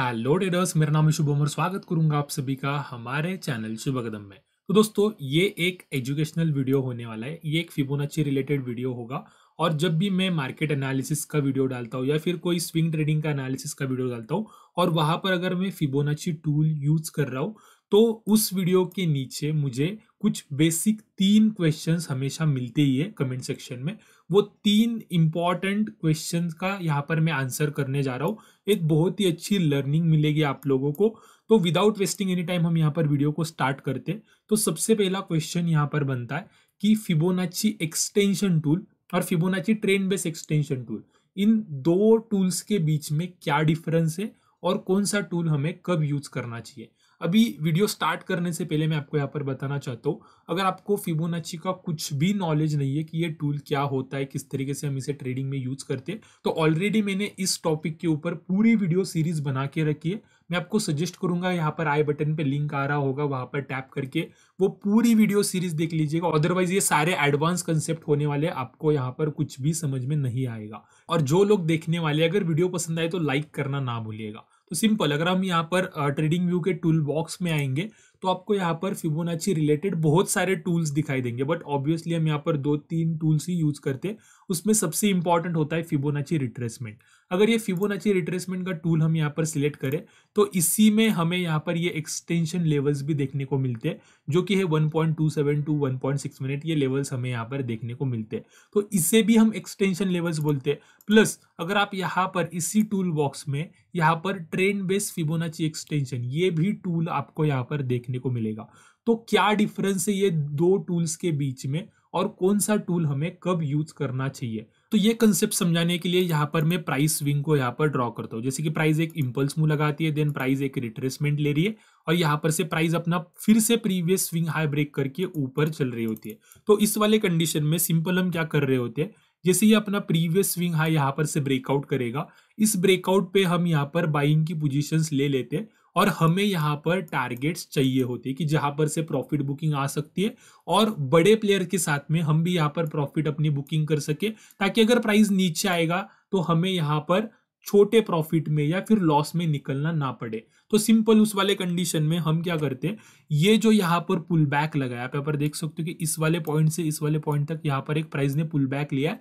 hello डेडर्स मेरा नाम है शुभ और स्वागत करूंगा आप सभी का हमारे चैनल कदम में तो दोस्तों ये एक एजुकेशनल वीडियो होने वाला है ये एक फिबोनाची रिलेटेड वीडियो होगा और जब भी मैं मार्केट एनालिसिस का वीडियो डालता हूँ या फिर कोई स्विंग ट्रेडिंग का एनालिसिस का वीडियो डालता हूँ और वहाँ पर अगर मैं फिबोनाची टूल यूज़ कर रहा हूँ तो उस वीडियो के नीचे मुझे कुछ बेसिक तीन क्वेश्चंस हमेशा मिलते ही है कमेंट सेक्शन में वो तीन इम्पॉर्टेंट क्वेश्चंस का यहाँ पर मैं आंसर करने जा रहा हूँ एक बहुत ही अच्छी लर्निंग मिलेगी आप लोगों को तो विदाउट वेस्टिंग एनी टाइम हम यहाँ पर वीडियो को स्टार्ट करते हैं तो सबसे पहला क्वेश्चन यहाँ पर बनता है कि फिबोनाची एक्सटेंशन टूल और Fibonacci trend base extension tool इन दो टूल्स के बीच में क्या डिफरेंस है और कौन सा टूल हमें कब यूज करना चाहिए अभी वीडियो स्टार्ट करने से पहले मैं आपको यहाँ पर बताना चाहता हूँ अगर आपको फिबोनाची का कुछ भी नॉलेज नहीं है कि ये टूल क्या होता है किस तरीके से हम इसे ट्रेडिंग में यूज करते हैं तो ऑलरेडी मैंने इस टॉपिक के ऊपर पूरी वीडियो सीरीज बना के रखी है मैं आपको सजेस्ट करूंगा यहाँ पर आई बटन पे लिंक आ रहा होगा वहां पर टैप करके वो पूरी वीडियो सीरीज देख लीजिएगा अदरवाइज ये सारे एडवांस कंसेप्ट होने वाले आपको यहाँ पर कुछ भी समझ में नहीं आएगा और जो लोग देखने वाले अगर वीडियो पसंद आए तो लाइक करना ना भूलिएगा तो सिंपल अगर हम यहाँ पर ट्रेडिंग व्यू के टूल बॉक्स में आएंगे तो आपको यहाँ पर फिबोनाची रिलेटेड बहुत सारे टूल्स दिखाई देंगे बट ऑब्वियसली हम यहाँ पर दो तीन टूल्स ही यूज करते हैं उसमें सबसे इंपॉर्टेंट होता है फिबोनाची रिट्रेसमेंट अगर ये फिबोनाची रिट्रेसमेंट का टूल हम यहाँ पर सिलेक्ट करें तो इसी में हमें यहाँ पर ये एक्सटेंशन लेवल्स भी देखने को मिलते हैं जो कि है 1.27 टू 1.6 मिनट ये लेवल्स हमें यहाँ पर देखने को मिलते हैं तो इसे भी हम एक्सटेंशन लेवल्स बोलते हैं प्लस अगर आप यहाँ पर इसी टूल बॉक्स में यहाँ पर ट्रेन बेस्ड फिबोनाची एक्सटेंशन ये भी टूल आपको यहाँ पर देख देखने को मिलेगा तो क्या डिफरेंस है ये दो टूल्स के बीच में और कौन सा टूल हमें कब यूज करना चाहिए तो ये कंसेप्ट समझाने के लिए यहाँ पर मैं प्राइस स्विंग को यहाँ पर ड्रॉ करता हूँ जैसे कि प्राइस एक इम्पल्स मूव लगाती है देन प्राइस एक रिट्रेसमेंट ले रही है और यहाँ पर से प्राइस अपना फिर से प्रीवियस स्विंग हाई ब्रेक करके ऊपर चल रही होती है तो इस वाले कंडीशन में सिंपल हम क्या कर रहे होते हैं जैसे ये अपना प्रीवियस स्विंग हाई यहाँ पर से ब्रेकआउट करेगा इस ब्रेकआउट पे हम यहाँ पर बाइंग की पोजीशंस ले लेते हैं और हमें यहाँ पर टारगेट्स चाहिए होते हैं कि जहाँ पर से प्रॉफिट बुकिंग आ सकती है और बड़े प्लेयर के साथ में हम भी यहाँ पर प्रॉफिट अपनी बुकिंग कर सके ताकि अगर प्राइस नीचे आएगा तो हमें यहाँ पर छोटे प्रॉफिट में या फिर लॉस में निकलना ना पड़े तो सिंपल उस वाले कंडीशन में हम क्या करते हैं ये जो यहाँ पर पुल बैक लगाया आप यहाँ पर देख सकते हो कि इस वाले पॉइंट से इस वाले पॉइंट तक यहाँ पर एक प्राइस ने पुल बैक लिया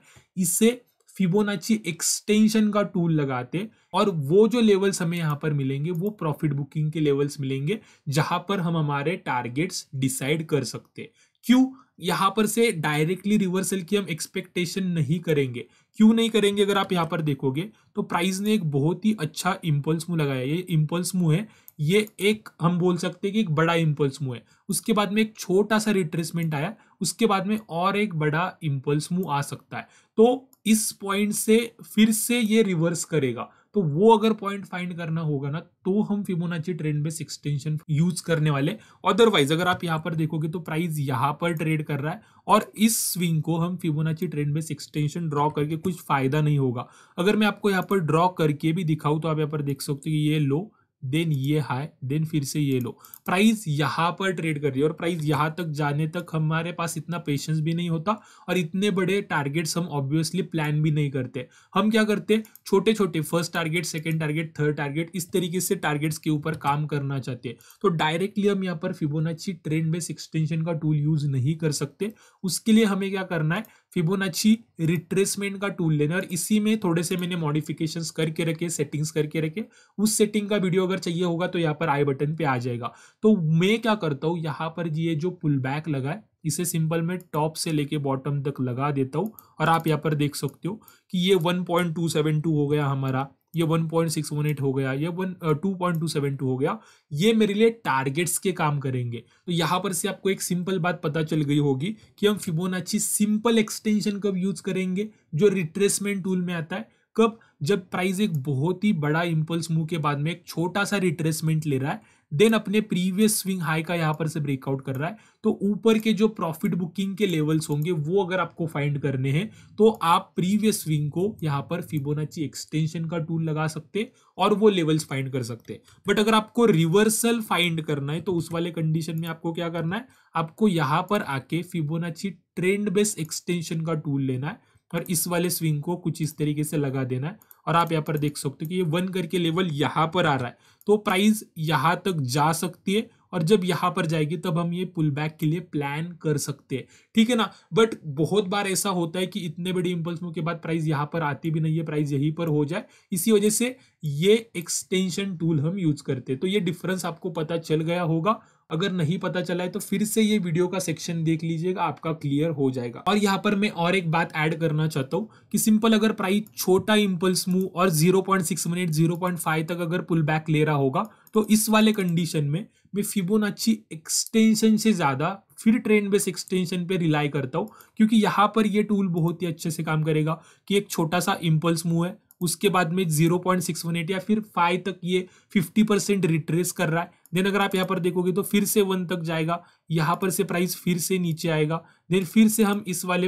इससे फिबोनाची एक्सटेंशन का टूल लगाते और वो जो लेवल्स हमें यहाँ पर मिलेंगे वो प्रॉफिट बुकिंग के लेवल्स मिलेंगे जहां पर हम हमारे टारगेट्स डिसाइड कर सकते क्यों यहाँ पर से डायरेक्टली रिवर्सल की हम एक्सपेक्टेशन नहीं करेंगे क्यों नहीं करेंगे अगर आप यहाँ पर देखोगे तो प्राइस ने एक बहुत ही अच्छा इम्पल्स मुंह लगाया ये इम्पल्स मुंह है ये एक हम बोल सकते हैं कि एक बड़ा इम्पल्स मुंह है उसके बाद में एक छोटा सा रिट्रेसमेंट आया उसके बाद में और एक बड़ा इम्पल्स मुंह आ सकता है तो इस पॉइंट से फिर से ये रिवर्स करेगा तो वो अगर पॉइंट फाइंड करना होगा ना तो हम Fibonacci trend base extension use करने वाले अदरवाइज अगर आप यहां पर देखोगे तो प्राइस यहां पर ट्रेड कर रहा है और इस स्विंग को हम Fibonacci trend base extension draw करके कुछ फायदा नहीं होगा अगर मैं आपको यहां पर ड्रॉ करके भी दिखाऊं तो आप यहाँ पर देख सकते हो ये लो देन ये हाई देन फिर से ये लो प्राइस यहाँ पर ट्रेड कर रही है और प्राइस यहाँ तक जाने तक हमारे पास इतना पेशेंस भी नहीं होता और इतने बड़े टारगेट्स हम ऑब्वियसली प्लान भी नहीं करते हम क्या करते छोटे छोटे first target second target third target इस तरीके से टारगेट्स के ऊपर काम करना चाहते हैं तो डायरेक्टली हम यहाँ पर फिबोनाची ट्रेंड बेस एक्सटेंशन का टूल यूज नहीं कर सकते उसके लिए हमें क्या करना है फिबोनाची रिट्रेसमेंट का टूल लेना और इसी में थोड़े से मैंने मॉडिफिकेशन करके रखे सेटिंग्स करके रखे उस सेटिंग का वीडियो अगर चाहिए होगा तो यहाँ पर आई बटन पे आ जाएगा तो मैं क्या करता हूँ यहाँ पर ये जो पुल बैक लगा है इसे सिंपल में टॉप से लेके बॉटम तक लगा देता हूँ और आप यहाँ पर देख सकते हो कि ये वन हो गया हमारा ये 1.618 हो गया ये one two point two seven two हो गया ये मेरे लिए टारगेट्स के काम करेंगे तो यहाँ पर से आपको एक सिंपल बात पता चल गई होगी कि हम फिबोनाची सिंपल एक्सटेंशन कब यूज करेंगे जो रिट्रेसमेंट टूल में आता है कब जब प्राइस एक बहुत ही बड़ा इंपल्स मूव के बाद में एक छोटा सा रिट्रेसमेंट ले रहा है देन अपने प्रीवियस स्विंग हाई का यहाँ पर से ब्रेकआउट कर रहा है तो ऊपर के जो प्रॉफिट बुकिंग के लेवल्स होंगे वो अगर आपको फाइंड करने हैं तो आप प्रीवियस स्विंग को यहाँ पर फिबोनाची एक्सटेंशन का टूल लगा सकते और वो लेवल्स फाइंड कर सकते बट अगर आपको रिवर्सल फाइंड करना है तो उस वाले कंडीशन में आपको क्या करना है आपको यहाँ पर आके फिबोनाची ट्रेंड बेस एक्सटेंशन का टूल लेना है पर इस वाले स्विंग को कुछ इस तरीके से लगा देना है और आप यहाँ पर देख सकते हो कि ये वन करके लेवल यहाँ पर आ रहा है तो प्राइस यहाँ तक जा सकती है और जब यहाँ पर जाएगी तब हम ये पुल बैक के लिए प्लान कर सकते हैं ठीक है ना बट बहुत बार ऐसा होता है कि इतने बड़े इम्पल्स मूव के बाद प्राइस यहाँ पर आती भी नहीं है प्राइस यहीं पर हो जाए इसी वजह से ये एक्सटेंशन टूल हम यूज करते हैं तो ये डिफरेंस आपको पता चल गया होगा अगर नहीं पता चला है तो फिर से ये वीडियो का सेक्शन देख लीजिएगा आपका क्लियर हो जाएगा और यहाँ पर मैं और एक बात ऐड करना चाहता हूँ कि सिंपल अगर प्राइस छोटा इम्पल्स मूव और 0.6 मिनट 0.5 तक अगर पुल बैक ले रहा होगा तो इस वाले कंडीशन में मैं फिबोनाची एक्सटेंशन से ज़्यादा फिर ट्रेंड बेस एक्सटेंशन पे रिलाई करता हूँ क्योंकि यहाँ पर यह टूल बहुत ही अच्छे से काम करेगा कि एक छोटा सा इम्पल्स मूव है उसके बाद में zero point six one eight या फिर फाइव तक ये फिफ्टी परसेंट रिट्रेस कर रहा है देन अगर आप यहाँ पर देखोगे तो फिर से वन तक जाएगा यहाँ पर से प्राइस फिर से नीचे आएगा देन फिर से हम इस वाले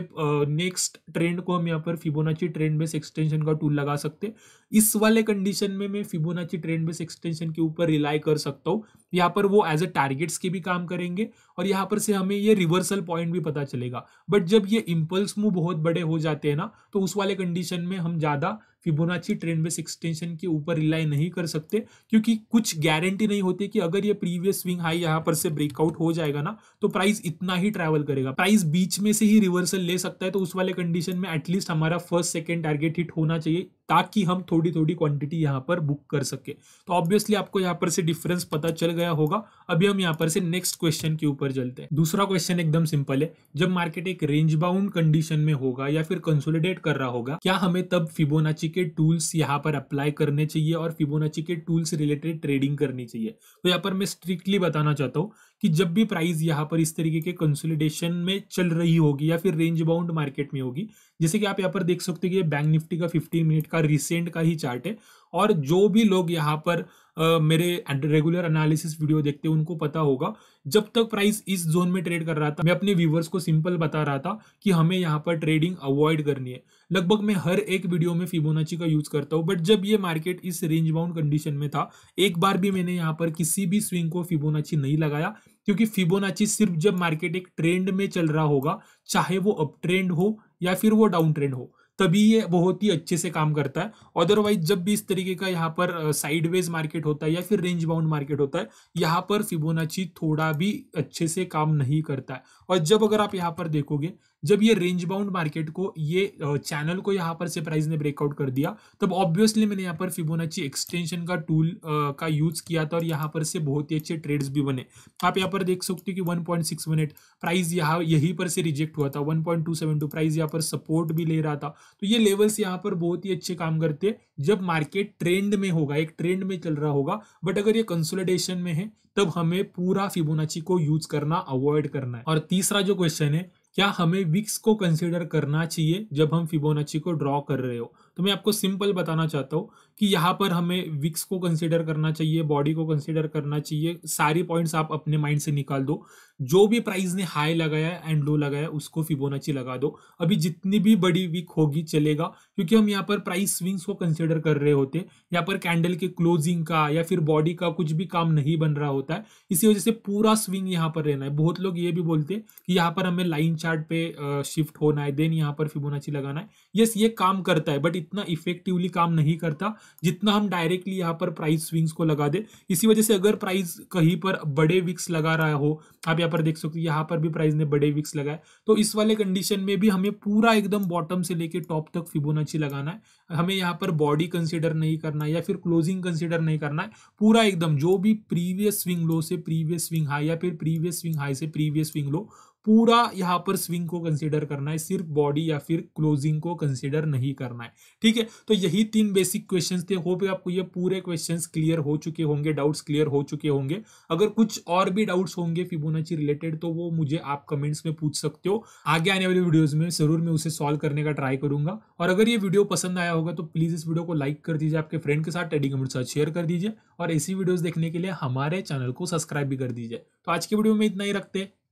नेक्स्ट ट्रेंड को हम यहाँ पर फिबोनाची ट्रेंड बेस एक्सटेंशन का टूल लगा सकते इस वाले कंडीशन में मैं फिबोनाची ट्रेंड बेस एक्सटेंशन के ऊपर रिलाई कर सकता हूँ यहाँ पर वो एज अ टारगेट्स के भी काम करेंगे और यहाँ पर से हमें ये रिवर्सल पॉइंट भी पता चलेगा बट जब ये इम्पल्स मूव बहुत बड़े हो जाते हैं ना तो उस वाले कंडीशन में हम ज़्यादा फिबोनाची ट्रेंड बेस एक्सटेंशन के ऊपर रिलाई नहीं कर सकते क्योंकि कुछ गारंटी नहीं होती कि अगर ये प्रीवियस स्विंग हाई यहाँ पर से ब्रेकआउट हो जाएगा ना तो प्राइस इतना ही ट्रैवल करेगा प्राइस बीच में से ही रिवर्सल ले सकता है तो उस वाले कंडीशन में एटलीस्ट हमारा फर्स्ट सेकेंड टारगेट हिट होना चाहिए ताकि हम थोड़ी थोड़ी क्वांटिटी यहाँ पर बुक कर सके तो ऑब्वियसली आपको यहाँ पर से डिफरेंस पता चल गया होगा अभी हम यहाँ पर से नेक्स्ट क्वेश्चन के ऊपर चलते हैं दूसरा क्वेश्चन एकदम सिंपल है जब मार्केट एक रेंज बाउंड कंडीशन में होगा या फिर कंसोलिडेट कर रहा होगा क्या हमें तब फिबोनाची के टूल्स यहाँ पर अप्लाई करने चाहिए और फिबोनाची के टूल्स रिलेटेड ट्रेडिंग करनी चाहिए तो पर मैं स्ट्रिक्टली बताना चाहता हूँ कि जब भी प्राइस यहाँ पर इस तरीके के कंसोलिडेशन में चल रही होगी या फिर रेंज बाउंड मार्केट में होगी जैसे कि आप यहाँ पर देख सकते हो कि बैंक निफ्टी का 15 मिनट का रिसेंट का ही चार्ट है और जो भी लोग यहाँ पर Uh, मेरे रेगुलर एनालिसिस वीडियो देखते हैं उनको पता होगा जब तक प्राइस इस जोन में ट्रेड कर रहा था मैं अपने व्यूवर्स को सिंपल बता रहा था कि हमें यहाँ पर ट्रेडिंग अवॉइड करनी है लगभग मैं हर एक वीडियो में फिबोनाची का यूज करता हूँ बट जब ये मार्केट इस रेंज बाउंड कंडीशन में था एक बार भी मैंने यहाँ पर किसी भी स्विंग को फिबोनाची नहीं लगाया क्योंकि फिबोनाची सिर्फ जब मार्केट एक ट्रेंड में चल रहा होगा चाहे वो अप ट्रेंड हो या फिर वो डाउन ट्रेंड हो तभी ये बहुत ही अच्छे से काम करता है अदरवाइज जब भी इस तरीके का यहाँ पर साइडवेज मार्केट होता है या फिर रेंज बाउंड मार्केट होता है यहाँ पर फिबोनाची थोड़ा भी अच्छे से काम नहीं करता है और जब अगर आप यहाँ पर देखोगे जब ये रेंज बाउंड मार्केट को ये चैनल को यहाँ पर से प्राइस ने ब्रेकआउट कर दिया तब ऑब्वियसली मैंने यहाँ पर फिबोनाची एक्सटेंशन का टूल का यूज किया था और यहाँ पर से बहुत ही अच्छे ट्रेड्स भी बने आप यहाँ पर देख सकते हो कि 1.618 पॉइंट सिक्स मिनट प्राइस यहाँ यहीं पर से रिजेक्ट हुआ था one point two seven two price यहाँ पर सपोर्ट भी ले रहा था तो ये लेवल्स यहाँ पर बहुत ही अच्छे काम करते जब मार्केट ट्रेंड में होगा एक ट्रेंड में चल रहा होगा बट अगर ये कंसोलिडेशन में है तब हमें पूरा फिबोनाची को यूज करना अवॉइड करना है और तीसरा जो क्वेश्चन है क्या हमें विक्स को कंसिडर करना चाहिए जब हम फिबोनाची को ड्रॉ कर रहे हो तो मैं आपको सिंपल बताना चाहता हूँ कि यहाँ पर हमें विक्स को कंसिडर करना चाहिए बॉडी को कंसिडर करना चाहिए सारी पॉइंट्स आप अपने माइंड से निकाल दो जो भी प्राइस ने हाई लगाया एंड लो लगाया उसको फिबोनाची लगा दो अभी जितनी भी बड़ी वीक होगी चलेगा क्योंकि हम यहाँ पर प्राइस स्विंग्स को कंसिडर कर रहे होते यहाँ पर कैंडल के क्लोजिंग का या फिर बॉडी का कुछ भी काम नहीं बन रहा होता है इसी वजह से पूरा स्विंग यहाँ पर रहना है बहुत लोग ये भी बोलते हैं कि यहाँ पर हमें लाइन चार्ट पे शिफ्ट होना है देन यहाँ पर फिबोनाची लगाना है यस ये काम करता है बट इतना इफेक्टिवली काम नहीं करता जितना हम डायरेक्टली यहाँ पर प्राइस स्विंग्स को लगा दे इसी वजह से अगर प्राइस कहीं पर बड़े विक्स लगा रहा हो आप यहाँ पर देख सकते हो यहाँ पर भी प्राइस ने बड़े विक्स लगाए तो इस वाले कंडीशन में भी हमें पूरा एकदम बॉटम से लेकर टॉप तक फिबोनाची लगाना है हमें यहाँ पर बॉडी कंसिडर नहीं करना है या फिर क्लोजिंग कंसिडर नहीं करना है पूरा एकदम जो भी प्रीवियस स्विंग लो से प्रीवियस स्विंग हाई या फिर प्रीवियस स्विंग हाई से प्रीवियस स्विंग लो पूरा यहाँ पर स्विंग को कंसिडर करना है सिर्फ बॉडी या फिर क्लोजिंग को कंसिडर नहीं करना है ठीक है तो यही तीन बेसिक क्वेश्चंस थे होप आपको ये पूरे क्वेश्चंस क्लियर हो चुके होंगे डाउट्स क्लियर हो चुके होंगे अगर कुछ और भी डाउट्स होंगे फिबोनाची रिलेटेड तो वो मुझे आप कमेंट्स में पूछ सकते हो आगे आने वाली वीडियोज में जरूर मैं उसे सॉल्व करने का ट्राई करूंगा और अगर ये वीडियो पसंद आया होगा तो प्लीज इस वीडियो को लाइक कर दीजिए आपके फ्रेंड के साथ टेडी कमेंट साथ शेयर कर दीजिए और ऐसी वीडियोज देखने के लिए हमारे चैनल को सब्सक्राइब भी कर दीजिए तो आज की वीडियो में इतना ही रखते हैं